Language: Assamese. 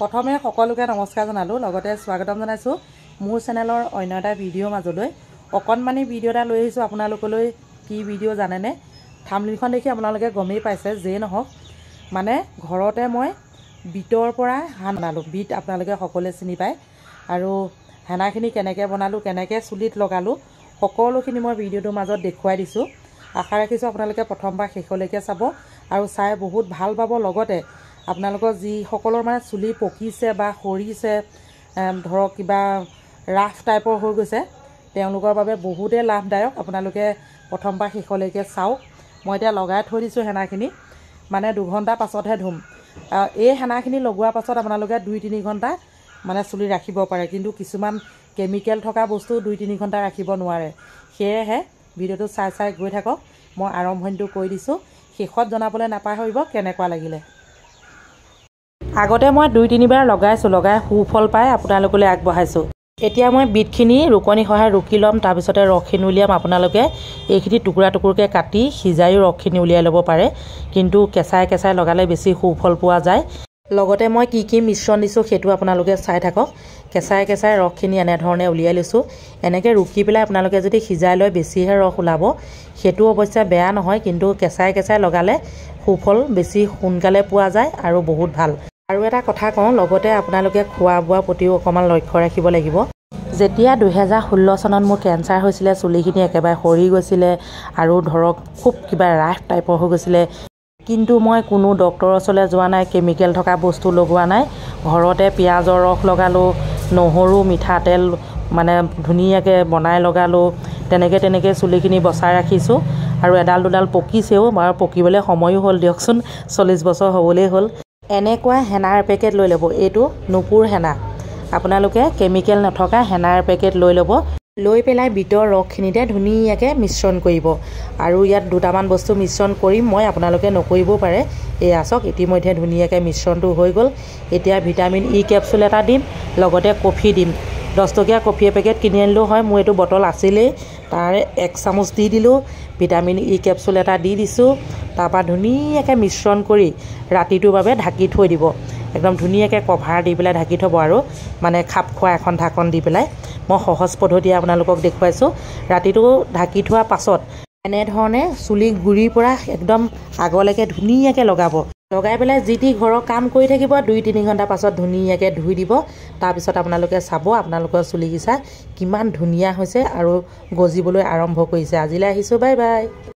প্ৰথমে সকলোকে নমস্কাৰ জনালোঁ লগতে স্বাগতম জনাইছোঁ মোৰ চেনেলৰ অন্য এটা ভিডিঅ'ৰ মাজলৈ অকণমানি ভিডিঅ' এটা লৈ আহিছোঁ আপোনালোকলৈ কি ভিডিঅ' জানেনে থামলিনখন দেখি আপোনালোকে গমেই পাইছে যেই নহওক মানে ঘৰতে মই বিটৰ পৰা হাঁহ বনালোঁ বিট আপোনালোকে সকলোৱে চিনি পায় আৰু হেনাখিনি কেনেকৈ বনালোঁ কেনেকৈ চুলিত লগালোঁ সকলোখিনি মই ভিডিঅ'টোৰ মাজত দেখুৱাই দিছোঁ আশা ৰাখিছোঁ আপোনালোকে প্ৰথমবাৰ শেষলৈকে চাব আৰু চাই বহুত ভাল পাব লগতে আপোনালোকৰ যিসকলৰ মানে চুলি পকিছে বা সৰিছে ধৰক কিবা ৰাফ টাইপৰ হৈ গৈছে তেওঁলোকৰ বাবে বহুতেই লাভদায়ক আপোনালোকে প্ৰথমবাৰ শেষলৈকে চাওক মই এতিয়া লগাই থৈ দিছোঁ হেনাখিনি মানে দুঘণ্টা পাছতহে ধুম এই হেনাখিনি লগোৱাৰ পাছত আপোনালোকে দুই তিনি ঘণ্টা মানে চুলি ৰাখিব পাৰে কিন্তু কিছুমান কেমিকেল থকা বস্তু দুই তিনি ঘণ্টা ৰাখিব নোৱাৰে সেয়েহে ভিডিঅ'টো চাই চাই গৈ থাকক মই আৰম্ভণিটো কৈ দিছোঁ শেষত জনাবলৈ নাপাহৰিব কেনেকুৱা লাগিলে আগতে মই দুই তিনিবাৰ লগাইছোঁ লগাই সুফল পাই আপোনালোকলৈ আগবঢ়াইছোঁ এতিয়া মই বিটখিনি ৰোকনি সহায় ৰুকি ল'ম তাৰপিছতে ৰসখিনি উলিয়াম আপোনালোকে এইখিনি টুকুৰা টুকুৰকৈ কাটি সিজায়ো ৰসখিনি উলিয়াই ল'ব পাৰে কিন্তু কেঁচাই কেঁচাই লগালে বেছি সুফল পোৱা যায় লগতে মই কি কি মিশ্ৰণ দিছোঁ সেইটো আপোনালোকে চাই থাকক কেঁচাই কেঁচাই ৰসখিনি এনেধৰণে উলিয়াই লৈছোঁ এনেকৈ ৰুকি পেলাই আপোনালোকে যদি সিজাই লৈ বেছিহে ৰস ওলাব সেইটো অৱশ্যে বেয়া নহয় কিন্তু কেঁচাই কেঁচাই লগালে সুফল বেছি সোনকালে পোৱা যায় আৰু বহুত ভাল আৰু এটা কথা কওঁ লগতে আপোনালোকে খোৱা বোৱাৰ প্ৰতিও অকণমান লক্ষ্য ৰাখিব লাগিব যেতিয়া দুহেজাৰ ষোল্ল চনত মোৰ কেঞ্চাৰ হৈছিলে চুলিখিনি একেবাৰে সৰি গৈছিলে আৰু ধৰক খুব কিবা ৰাফ টাইপৰ হৈ গৈছিলে কিন্তু মই কোনো ডক্টৰৰ ওচৰলৈ যোৱা নাই কেমিকেল থকা বস্তু লগোৱা নাই ঘৰতে পিঁয়াজৰ ৰস লগালোঁ নহৰু মিঠাতেল মানে ধুনীয়াকৈ বনাই লগালোঁ তেনেকৈ তেনেকৈ চুলিখিনি বচাই ৰাখিছোঁ আৰু এডাল দুডাল পকিছেও বাৰু পকিবলৈ সময়ো হ'ল দিয়কচোন চল্লিছ বছৰ হ'বলেই হ'ল এনেকুৱা হেনাৰ পেকেট লৈ ল'ব এইটো নুপুৰ হেনা আপোনালোকে কেমিকেল নথকা হেনাৰ পেকেট লৈ ল'ব লৈ পেলাই বিটৰ ৰসখিনিতে ধুনীয়াকৈ মিশ্ৰণ কৰিব আৰু ইয়াত দুটামান বস্তু মিশ্ৰণ কৰিম মই আপোনালোকে নকৰিবও পাৰে এয়া চাওক ইতিমধ্যে ধুনীয়াকৈ মিশ্ৰণটো হৈ গ'ল এতিয়া ভিটামিন ই কেপচুল এটা দিম লগতে কফি দিম দহটকীয়া কফি এপেকেট কিনি আনিলোঁ হয় মোৰ এইটো বটল আছিলেই তাৰ এক চামুচ দি দিলোঁ ভিটামিন ই কেপচুল এটা দি দিছোঁ তাৰপৰা ধুনীয়াকৈ মিশ্ৰণ কৰি ৰাতিটোৰ বাবে ঢাকি থৈ দিব একদম ধুনীয়াকৈ কভাৰ দি পেলাই ঢাকি থ'ব আৰু মানে খাপ খোৱা এখন ঢাকন দি পেলাই মই সহজ পদ্ধতিয়ে আপোনালোকক দেখুৱাইছোঁ ৰাতিটো ঢাকি থোৱাৰ পাছত এনেধৰণে চুলি গুৰিৰ পৰা একদম আগলৈকে ধুনীয়াকৈ লগাব লগাই পেলাই যি টি ঘৰৰ কাম কৰি থাকিব দুই তিনি ঘণ্টা পাছত ধুনীয়াকৈ ধুই দিব তাৰপিছত আপোনালোকে চাব আপোনালোকৰ চুলিকিচা কিমান ধুনীয়া হৈছে আৰু গজিবলৈ আৰম্ভ কৰিছে আজিলৈ আহিছোঁ বাই বাই